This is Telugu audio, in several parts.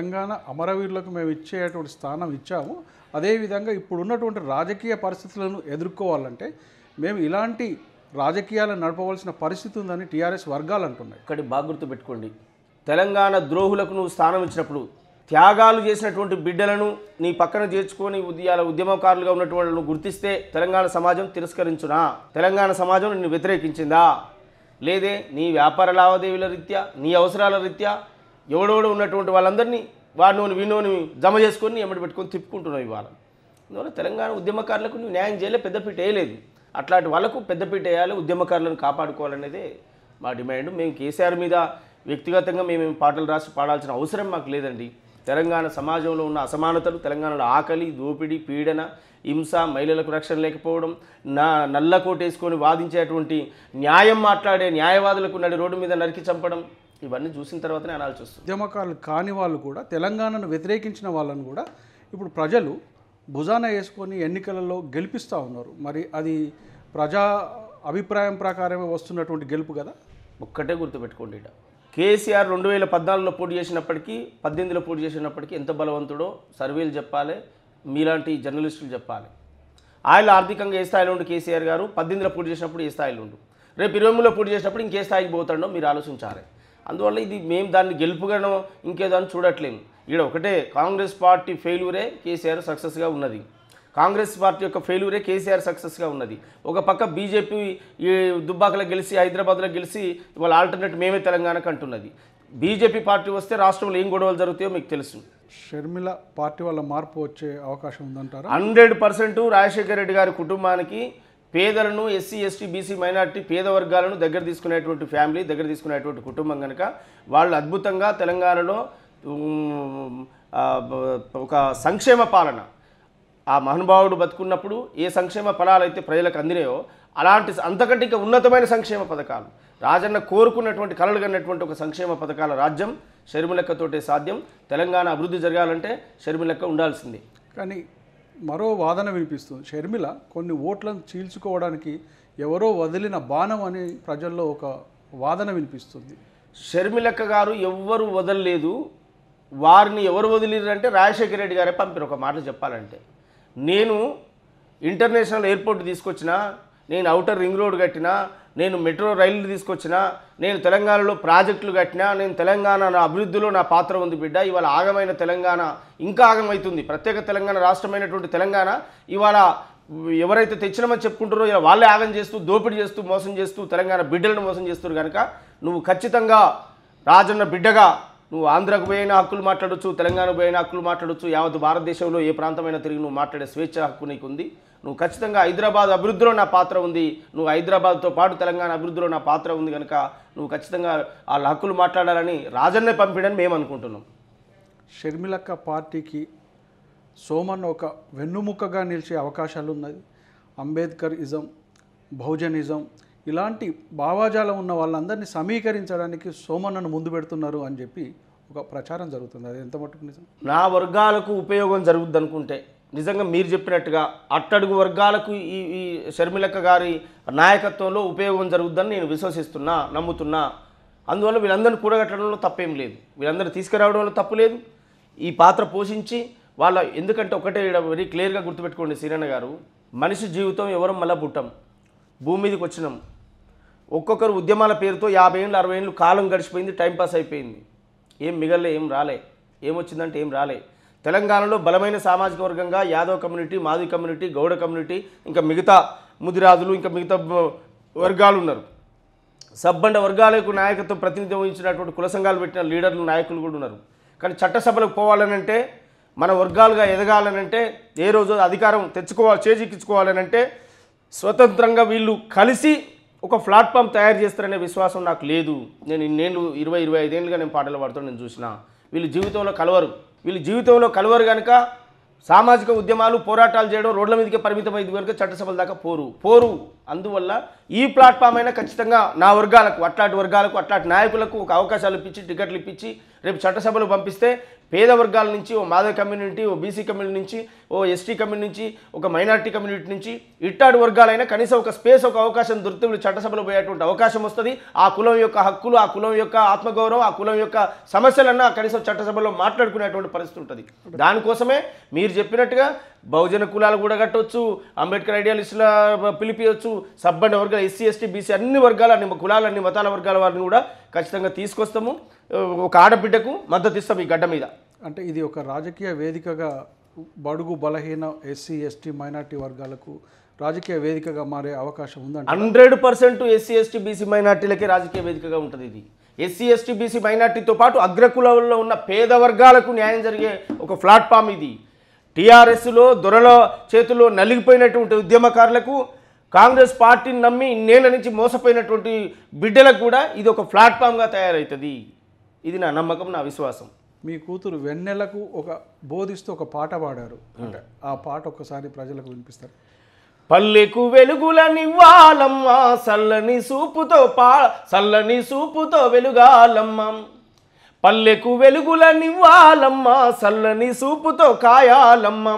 తెలంగాణ అమరవీరులకు మేము ఇచ్చేటువంటి స్థానం ఇచ్చాము అదేవిధంగా ఇప్పుడున్నటువంటి రాజకీయ పరిస్థితులను ఎదుర్కోవాలంటే మేము ఇలాంటి రాజకీయాలను నడపవలసిన పరిస్థితి ఉందని టీఆర్ఎస్ వర్గాలు అంటున్నాయి ఇక్కడ బాగా గుర్తుపెట్టుకోండి తెలంగాణ ద్రోహులకు నువ్వు స్థానం ఇచ్చినప్పుడు త్యాగాలు చేసినటువంటి బిడ్డలను నీ పక్కన చేర్చుకొని ఉద్యాల ఉద్యమకారులుగా ఉన్నటువంటి గుర్తిస్తే తెలంగాణ సమాజం తిరస్కరించునా తెలంగాణ సమాజం నిన్ను వ్యతిరేకించిందా లేదే నీ వ్యాపార లావాదేవీల రీత్యా నీ అవసరాల రీత్యా ఎవడెవడో ఉన్నటువంటి వాళ్ళందరినీ నూనె వీనోని జమ చేసుకొని ఎమ్మడి పెట్టుకొని తిప్పుకుంటున్నావు ఇవాళ అందువల్ల తెలంగాణ ఉద్యమకారులకు నువ్వు న్యాయం చేయలే పెద్దపీట వేయలేదు అట్లాంటి వాళ్ళకు పెద్దపీట వేయాలి ఉద్యమకారులను కాపాడుకోవాలనేదే మా డిమాండ్ మేము కేసీఆర్ మీద వ్యక్తిగతంగా మేము పాటలు రాసి పాడాల్సిన అవసరం మాకు లేదండి తెలంగాణ సమాజంలో ఉన్న అసమానతలు తెలంగాణలో ఆకలి దోపిడీ పీడన హింస మహిళలకు రక్షణ లేకపోవడం నా నల్ల కోటేసుకొని వాదించేటువంటి న్యాయం మాట్లాడే న్యాయవాదులకు నడి రోడ్డు మీద నరికి చంపడం ఇవన్నీ చూసిన తర్వాతనే అనాల్సి వస్తుంది ఉద్యమకారులు కాని వాళ్ళు కూడా తెలంగాణను వ్యతిరేకించిన వాళ్ళని కూడా ఇప్పుడు ప్రజలు భుజాన వేసుకొని ఎన్నికలలో గెలిపిస్తూ ఉన్నారు మరి అది ప్రజా అభిప్రాయం ప్రకారమే వస్తున్నటువంటి గెలుపు కదా ఒక్కటే గుర్తుపెట్టుకోండి ఇట కేసీఆర్ రెండు వేల పద్నాలుగులో పోటీ చేసినప్పటికీ పద్దెనిమిదిలో పోటీ చేసినప్పటికీ ఎంత బలవంతుడో సర్వేలు చెప్పాలి మీలాంటి జర్నలిస్టులు చెప్పాలి ఆయన ఆర్థికంగా ఏ స్థాయిలో ఉండు కేసీఆర్ గారు పద్దెనిమిదిలో పోటీ చేసినప్పుడు ఏ స్థాయిలో ఉండు రేపు ఇరవై మూడులో పోటీ చేసినప్పుడు ఇంకే స్థాయికి పోతాడో మీరు ఆలోచించాలి అందువల్ల ఇది మేము దాన్ని గెలుపుగాను ఇంకేదాన్ని చూడట్లేము ఇక్కడ ఒకటే కాంగ్రెస్ పార్టీ ఫెయిల్యూరే కేసీఆర్ సక్సెస్గా ఉన్నది కాంగ్రెస్ పార్టీ యొక్క ఫెయిల్యూరే కేసీఆర్ సక్సెస్గా ఉన్నది ఒక పక్క బీజేపీ ఈ దుబ్బాకలో గెలిచి హైదరాబాద్లో గెలిచి వాళ్ళ ఆల్టర్నేట్ మేమే తెలంగాణకు అంటున్నది బీజేపీ పార్టీ వస్తే రాష్ట్రంలో ఏం గొడవలు జరుగుతాయో మీకు తెలుసు షర్మిల పార్టీ వల్ల మార్పు వచ్చే అవకాశం ఉందంటారు హండ్రెడ్ పర్సెంట్ రాజశేఖర రెడ్డి గారి కుటుంబానికి పేదలను ఎస్సీ ఎస్టీ బీసీ మైనార్టీ పేద వర్గాలను దగ్గర తీసుకునేటువంటి ఫ్యామిలీ దగ్గర తీసుకునేటువంటి కుటుంబం కనుక వాళ్ళు అద్భుతంగా తెలంగాణలో ఒక సంక్షేమ పాలన ఆ మహానుభావుడు బతుకున్నప్పుడు ఏ సంక్షేమ ఫలాలు అయితే ప్రజలకు అందినాయో అలాంటి అంతకంటే ఉన్నతమైన సంక్షేమ పథకాలు రాజన్న కోరుకున్నటువంటి కలలు కన్నటువంటి ఒక సంక్షేమ పథకాల రాజ్యం షర్మిలెక్కతోటే సాధ్యం తెలంగాణ అభివృద్ధి జరగాలంటే షర్మిలెక్క ఉండాల్సిందే కానీ మరో వాదన వినిపిస్తుంది షర్మిల కొన్ని ఓట్లను చీల్చుకోవడానికి ఎవరో వదిలిన బాణం అని ప్రజల్లో ఒక వాదన వినిపిస్తుంది షర్మిలక్క గారు ఎవ్వరు వదలలేదు వారిని ఎవరు వదిలిరంటే రాజశేఖర రెడ్డి గారే పంపిన ఒక మాట చెప్పాలంటే నేను ఇంటర్నేషనల్ ఎయిర్పోర్ట్ తీసుకొచ్చిన నేను అవుటర్ రింగ్ రోడ్ కట్టినా నేను మెట్రో రైళ్లు తీసుకొచ్చిన నేను తెలంగాణలో ప్రాజెక్టులు కట్టినా నేను తెలంగాణ నా అభివృద్ధిలో నా పాత్ర ఉంది బిడ్డ ఇవాళ ఆగమైన తెలంగాణ ఇంకా ఆగమవుతుంది ప్రత్యేక తెలంగాణ రాష్ట్రమైనటువంటి తెలంగాణ ఇవాళ ఎవరైతే తెచ్చినామని చెప్పుకుంటారో ఇలా వాళ్ళే ఆగం చేస్తూ దోపిడీ చేస్తూ మోసం చేస్తూ తెలంగాణ బిడ్డలను మోసం చేస్తారు కనుక నువ్వు ఖచ్చితంగా రాజన్న బిడ్డగా నువ్వు ఆంధ్రకు పోయిన హక్కులు మాట్లాడచ్చు తెలంగాణకు పోయిన హక్కులు మాట్లాడచ్చు యావత్ భారతదేశంలో ఏ ప్రాంతమైనా తిరిగి నువ్వు మాట్లాడే స్వేచ్ఛ హక్కు నీకు ఉంది నువ్వు ఖచ్చితంగా హైదరాబాద్ అభివృద్ధిలో నా పాత్ర ఉంది నువ్వు హైదరాబాద్తో పాటు తెలంగాణ అభివృద్ధిలో నా పాత్ర ఉంది కనుక నువ్వు ఖచ్చితంగా వాళ్ళ హక్కులు మాట్లాడాలని రాజన్నే పంపిడని మేము అనుకుంటున్నాం షర్మిలక్క పార్టీకి సోమన్ ఒక వెన్నుముకగా నిలిచే అవకాశాలు ఉన్నది అంబేద్కర్ ఇజం బహుజనిజం ఇలాంటి భావాజాలం ఉన్న వాళ్ళందరినీ సమీకరించడానికి సోమన్నను ముందు పెడుతున్నారు అని చెప్పి ఒక ప్రచారం జరుగుతుంది అది ఎంత మటుకు నిజం నా వర్గాలకు ఉపయోగం జరుగుద్ది అనుకుంటే నిజంగా మీరు చెప్పినట్టుగా అట్టడుగు వర్గాలకు ఈ ఈ షర్మిలక్క గారి నాయకత్వంలో ఉపయోగం జరుగుద్దని నేను విశ్వసిస్తున్నా నమ్ముతున్నా అందువల్ల వీళ్ళందరినీ కూడగట్టడంలో తప్పేం లేదు వీళ్ళందరినీ తీసుకురావడంలో తప్పు లేదు ఈ పాత్ర పోషించి వాళ్ళ ఎందుకంటే ఒకటే వెరీ క్లియర్గా గుర్తుపెట్టుకోండి సీరన్న గారు మనిషి జీవితం ఎవరం మళ్ళా పుట్టం భూమి మీదకి వచ్చినాం ఒక్కొక్కరు ఉద్యమాల పేరుతో యాభై ఏళ్ళు అరవై ఏళ్ళు కాలం గడిచిపోయింది టైంపాస్ అయిపోయింది ఏం మిగలలే ఏం రాలే ఏమొచ్చిందంటే ఏం రాలే తెలంగాణలో బలమైన సామాజిక వర్గంగా యాదవ్ కమ్యూనిటీ మాది కమ్యూనిటీ గౌడ కమ్యూనిటీ ఇంకా మిగతా ముదిరాజులు ఇంకా మిగతా వర్గాలు ఉన్నారు సబ్బండ వర్గాలకు నాయకత్వం ప్రతినిధి వహించినటువంటి కుల సంఘాలు పెట్టిన లీడర్లు నాయకులు కూడా ఉన్నారు కానీ చట్టసభలకు పోవాలనంటే మన వర్గాలుగా ఎదగాలనంటే ఏ రోజు అధికారం తెచ్చుకోవాలి చేజిక్కించుకోవాలనంటే స్వతంత్రంగా వీళ్ళు కలిసి ఒక ప్లాట్ఫామ్ తయారు చేస్తారనే విశ్వాసం నాకు లేదు నేను ఇన్నేళ్ళు ఇరవై ఇరవై ఐదేళ్ళుగా నేను పాటలు పాడుతూ నేను చూసిన వీళ్ళు జీవితంలో కలవరు వీళ్ళు జీవితంలో కలవరు కనుక సామాజిక ఉద్యమాలు పోరాటాలు చేయడం రోడ్ల మీదకే పరిమితమైంది కనుక చట్టసభల దాకా పోరు పోరు అందువల్ల ఈ ప్లాట్ఫామ్ అయినా ఖచ్చితంగా నా వర్గాలకు అట్లాంటి వర్గాలకు అట్లాంటి నాయకులకు ఒక అవకాశాలు ఇప్పించి టికెట్లు ఇప్పించి రేపు చట్టసభలు పంపిస్తే పేద వర్గాల నుంచి ఓ మాధవ కమ్యూనిటీ ఓ బీసీ కమ్యూనిటీ నుంచి ఓ ఎస్టీ కమ్యూనిటీ నుంచి ఒక మైనార్టీ కమ్యూనిటీ నుంచి ఇట్టాడు వర్గాలైనా కనీసం ఒక స్పేస్ ఒక అవకాశం దొరికితే చట్టసభలో పోయేటువంటి అవకాశం వస్తుంది ఆ కులం యొక్క హక్కులు ఆ కులం యొక్క ఆత్మగౌరవం ఆ కులం యొక్క సమస్యలన్నా కనీసం చట్టసభలో మాట్లాడుకునేటువంటి పరిస్థితి ఉంటుంది దానికోసమే మీరు చెప్పినట్టుగా బహుజన కులాలు కూడా కట్టవచ్చు అంబేద్కర్ ఐడియాలిస్టుల పిలిపియొచ్చు సబ్బండి వర్గాలు ఎస్సీ ఎస్టీ బీసీ అన్ని వర్గాలు అన్ని కులాలు అన్ని మతాల వర్గాల వారిని కూడా ఖచ్చితంగా తీసుకొస్తాము ఒక ఆడబిడ్డకు మద్దతు ఇస్తాము ఈ గడ్డ మీద అంటే ఇది ఒక రాజకీయ వేదికగా బడుగు బలహీన ఎస్సీ ఎస్టీ మైనార్టీ వర్గాలకు రాజకీయ వేదికగా మారే అవకాశం ఉందండి hundred percent SC ST BC మైనార్టీలకే రాజకీయ వేదికగా ఉంటుంది ఇది ఎస్సీ ఎస్టీ బీసీ మైనార్టీతో పాటు అగ్రకులంలో ఉన్న పేద వర్గాలకు న్యాయం జరిగే ఒక ప్లాట్ఫామ్ ఇది టీఆర్ఎస్లో దొరల చేతిలో నలిగిపోయినటువంటి ఉద్యమకారులకు కాంగ్రెస్ పార్టీని నమ్మి ఇన్నేళ్ల నుంచి మోసపోయినటువంటి బిడ్డలకు కూడా ఇది ఒక ప్లాట్ఫామ్గా తయారవుతుంది ఇది నా నమ్మకం నా విశ్వాసం మీ కూతురు వెన్నెలకు ఒక బోధిస్తూ ఒక పాట పాడారు అంటే ఆ పాట ఒక్కసారి ప్రజలకు వినిపిస్తారు పల్లెకు వెలుగుల నివ్వాలమ్మ సల్లని సూపుతో పా సల్లని సూపుతో వెలుగాలమ్మ పల్లెకు వెలుగుల నివ్వాలమ్మ సల్లని సూపుతో కాయాలమ్మ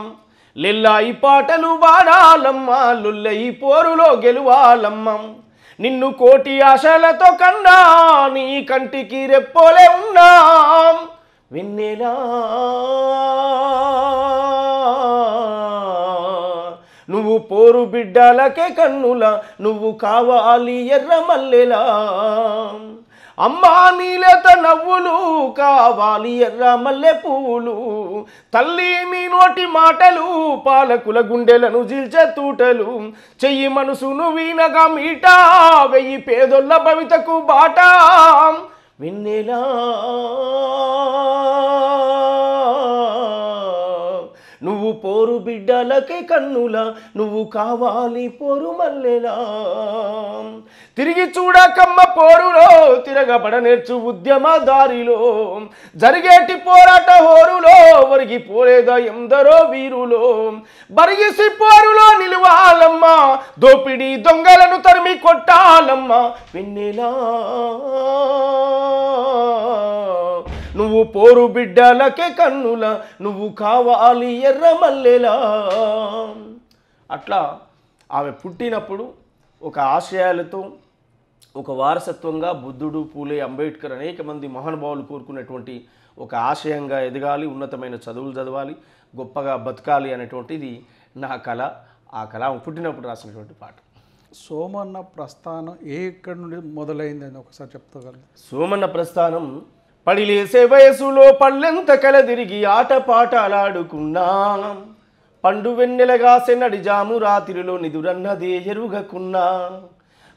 లెల్లాయి పాటలు వాడాలమ్మ లుల్లయి పోరులో గెలువాలమ్మం నిన్ను కోటి ఆశలతో కన్నా నీ కంటికి రెప్పోలే ఉన్నాం వెన్నెలా నువ్వు పోరు బిడ్డలకే కన్నులా నువ్వు కావాలి ఎర్ర మల్లెలా అమ్మా నీలేత నవ్వులు కావాలి ఎర్ర మల్లె పువ్వులు తల్లి మీ నోటి మాటలు పాలకుల గుండెలను జీల్చే తూటలు చెయ్యి మనసును వీణగా మీట వెయ్యి పేదొల్ల భవితకు బాటా విన్నెలా నువ్వు పోరు బిడ్డలకే కన్నుల నువ్వు కావాలి పోరు మల్లెలా తిరిగి చూడకమ్మ పోరులో తిరగబడ నేర్చు ఉద్యమ దారిలో జరిగేటి పోరాట హోరులో వరిగి పోలేదా ఎందరో వీరులో బరిగిసి పోరులో నిలవాలమ్మా దోపిడి దొంగలను తరిమి కొట్టాలమ్మా విన్నెలా నువ్వు పోరు బిడ్డలకే కన్నుల నువ్వు కావాలి ఎర్ర మల్లెలా అట్లా ఆమె పుట్టినప్పుడు ఒక ఆశయాలతో ఒక వారసత్వంగా బుద్ధుడు పూలే అంబేద్కర్ అనేక మంది మహానుభావులు కోరుకున్నటువంటి ఒక ఆశయంగా ఎదగాలి ఉన్నతమైన చదువులు చదవాలి గొప్పగా బతకాలి అనేటువంటిది నా కళ ఆ కళ పుట్టినప్పుడు రాసినటువంటి పాట సోమన్న ప్రస్థానం ఏ ఎక్కడి నుండి మొదలైందని ఒకసారి చెప్తగలరు సోమన్న ప్రస్థానం పడిలేసే వయసులో పళ్ళెంత కలదిరిగి ఆటపాటలాడుకున్నా పండు వెన్నెలగా సెన్నడి జాము రాత్రిలో నిదురన్నదే ఎరుగకున్నా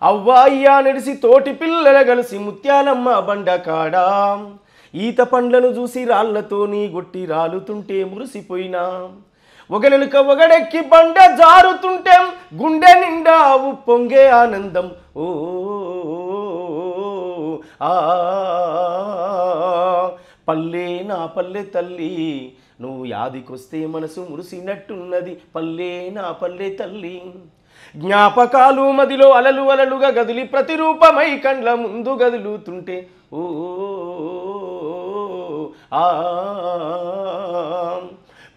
అవ్వాయ్యా నడిసి తోటి పిల్లల కలిసి ముత్యాలమ్మ బండ కాడా ఈత పండ్లను చూసి రాళ్లతో నీ గొట్టి రాలుతుంటే మురిసిపోయినా ఒకలెనుక ఒకడెక్కి బండ జారుతుంటే గుండె నిండా ఉప్పొంగే ఆనందం ఓ ఆ పల్లె నా పల్లె తల్లి నువ్వు యాదికొస్తే మనసు మురిసినట్టున్నది పల్లె నా పల్లె తల్లి జ్ఞాపకాలు మదిలో అలలు అలలుగా గదిలి ప్రతిరూపమై కండ్ల ముందు గదులుతుంటే ఓ ఆ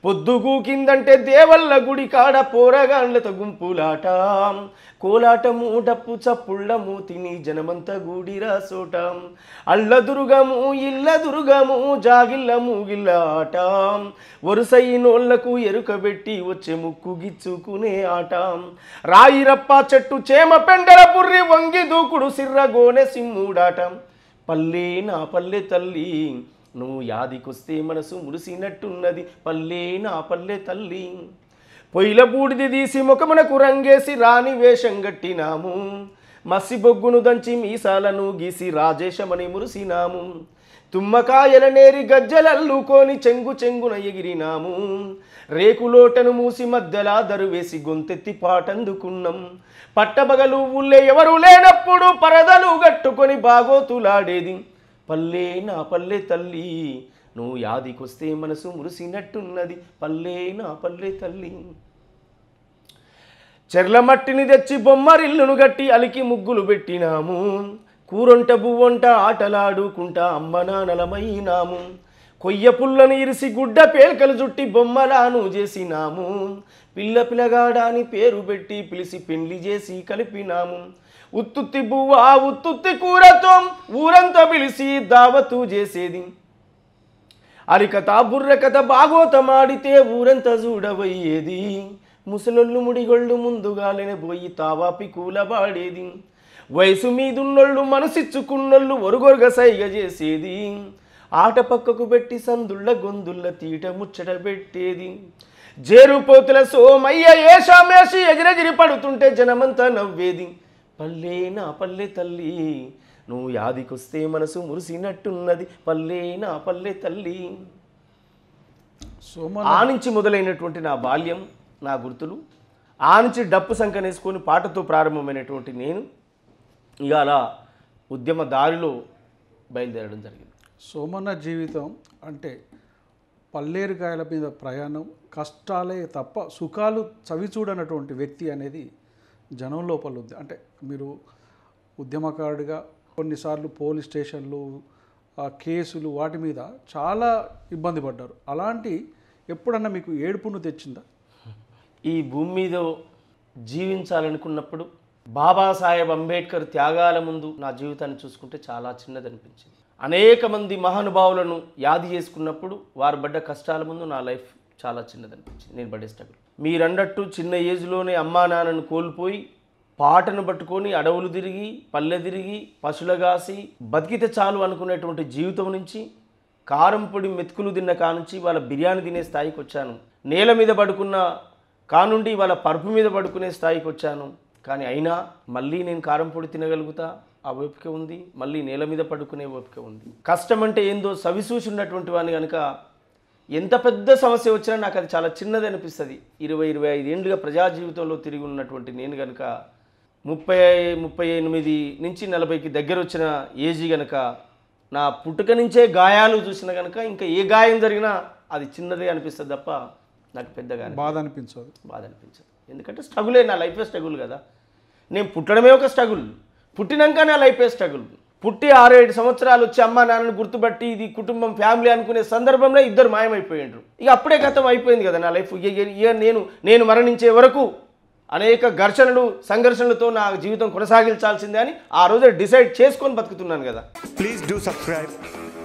పొద్దుగూకిందంటే దేవల్ల గుడి కాడ పోరగాండ్ల గుంపులాట కోలాటము డప్పు చప్పుళ్ళము తిని జనమంత గూడిరా దుర్గము అల్లదురుగము ఇల్లదురుగము జాగిల్ల మూగిల్లాట వరుసైనోళ్లకు ఎరుకబెట్టి వచ్చే ముక్కు గిచ్చుకునే ఆట రాయిరప్ప చెట్టు చేమ పెండల బుర్రి వంగి దూకుడు సిర్రగోనె సిమ్ముడాట పల్లె నా పల్లె తల్లి నువ్వు యాదికొస్తే మనసు మురిసినట్టున్నది పల్లె నా పల్లె తల్లి పొయ్యిల బూడిది తీసి ముఖమునకు రంగేసి రాణి వేషం గట్టినాము మసి బొగ్గును దంచి మీసాలను గీసి రాజేశమని మురిసినాము తుమ్మకాయల నేరి గజ్జలల్లుకొని చెంగు చెంగున ఎగిరినాము రేకులోటను మూసి మధ్యలా దరువేసి గొంతెత్తి పాటందుకున్నాం పట్టబగలు ఊళ్ళే ఎవరు లేనప్పుడు పరదలు గట్టుకొని బాగోతులాడేది పల్లె నా పల్లె తల్లి నువ్వు యాదికొస్తే మనసు మురిసినట్టున్నది పల్లె నా పల్లె తల్లి చెర్లమట్టిని తెచ్చి బొమ్మరిల్లును గట్టి అలికి ముగ్గులు పెట్టినాము కూరొంట బువ్వంట ఆటలాడుకుంటా అమ్మ నానలమైనాము కొయ్య పుల్లని ఇరిసి గుడ్డ పేల్కలు జుట్టి బొమ్మలాను చేసినాము పిల్ల పిల్లగాడాని పేరు పెట్టి పిలిచి పెండ్లి చేసి కలిపినాము ఉత్తుత్తి బువ్వా ఉత్తుత్తి కూరతో ఊరంతా పిలిచి దావతు చేసేది అరికథ బుర్రకథ బాగోతమాడితే ఊరంతా చూడబోయేది ముసలొళ్ళు ముడిగొళ్ళు ముందుగా పోయి తావాపి కూలబాడేది వయసు మీదున్నోళ్ళు మనసిచ్చుకున్నోళ్ళు ఒరుగొరుగ సైగ చేసేది ఆట పక్కకు పెట్టి సందుళ్ళ గొందుళ్ళ తీట ముచ్చట పెట్టేది జేరుపోతుల సోమయ్య ఏషామేషి ఎగిరెగిరి పడుతుంటే జనమంతా నవ్వేది పల్లె నా పల్లె తల్లి నువ్వు యాదికొస్తే మనసు మురిసినట్టున్నది పల్లె నా పల్లె తల్లి ఆ నుంచి మొదలైనటువంటి నా బాల్యం నా గుర్తులు ఆ నుంచి డప్పు సంకనేసుకొని పాటతో ప్రారంభమైనటువంటి నేను ఇవాళ ఉద్యమ దారిలో బయలుదేరడం జరిగింది సోమన్న జీవితం అంటే పల్లేరుకాయల మీద ప్రయాణం కష్టాలే తప్ప సుఖాలు చవిచూడనటువంటి వ్యక్తి అనేది జనం లోపల ఉంది అంటే మీరు ఉద్యమకారుడిగా కొన్నిసార్లు పోలీస్ స్టేషన్లు కేసులు వాటి మీద చాలా ఇబ్బంది పడ్డారు అలాంటి ఎప్పుడన్నా మీకు ఏడుపును తెచ్చిందా ఈ భూమి మీద జీవించాలనుకున్నప్పుడు బాబాసాహెబ్ అంబేద్కర్ త్యాగాల ముందు నా జీవితాన్ని చూసుకుంటే చాలా చిన్నది అనిపించింది అనేక మంది మహానుభావులను యాది చేసుకున్నప్పుడు వారు పడ్డ కష్టాల ముందు నా లైఫ్ చాలా చిన్నది అనిపించింది నేను పడే స్ట్రగుల్ మీరన్నట్టు చిన్న ఏజ్లోనే అమ్మా నాన్నను కోల్పోయి పాటను పట్టుకొని అడవులు తిరిగి పల్లె తిరిగి పశులగాసి బతికితే చాలు అనుకునేటువంటి జీవితం నుంచి కారం పొడి మెతుకులు తిన్న కానుంచి వాళ్ళ బిర్యానీ తినే స్థాయికి వచ్చాను నేల మీద పడుకున్న కానుండి వాళ్ళ పరుపు మీద పడుకునే స్థాయికి వచ్చాను కానీ అయినా మళ్ళీ నేను కారం పొడి తినగలుగుతా ఆ ఓపిక ఉంది మళ్ళీ నేల మీద పడుకునే ఓపిక ఉంది కష్టం అంటే ఏందో సవిసూసి ఉన్నటువంటి వాడిని కనుక ఎంత పెద్ద సమస్య వచ్చినా నాకు అది చాలా చిన్నది అనిపిస్తుంది ఇరవై ఇరవై ఏండ్లుగా ప్రజా జీవితంలో తిరిగి ఉన్నటువంటి నేను కనుక ముప్పై ముప్పై ఎనిమిది నుంచి నలభైకి దగ్గర వచ్చిన ఏజీ గనక నా పుట్టుక నుంచే గాయాలు చూసిన కనుక ఇంకా ఏ గాయం జరిగినా అది చిన్నది అనిపిస్తుంది తప్ప నాకు పెద్దగా బాధ అనిపించదు బాధ అనిపించదు ఎందుకంటే స్ట్రగులే నా లైఫే స్ట్రగుల్ కదా నేను పుట్టడమే ఒక స్ట్రగుల్ పుట్టినాక నా లైఫే స్ట్రగుల్ పుట్టి ఆరు ఏడు సంవత్సరాలు వచ్చి అమ్మ నాన్నను గుర్తుపట్టి ఇది కుటుంబం ఫ్యామిలీ అనుకునే సందర్భంలో ఇద్దరు మాయమైపోయిండ్రు ఇక అప్పుడే గతం అయిపోయింది కదా నా లైఫ్ నేను నేను మరణించే వరకు అనేక ఘర్షణలు సంఘర్షణలతో నా జీవితం కొనసాగించాల్సిందే అని ఆ రోజు డిసైడ్ చేసుకొని బతుకుతున్నాను కదా ప్లీజ్ డూ సబ్స్క్రైబ్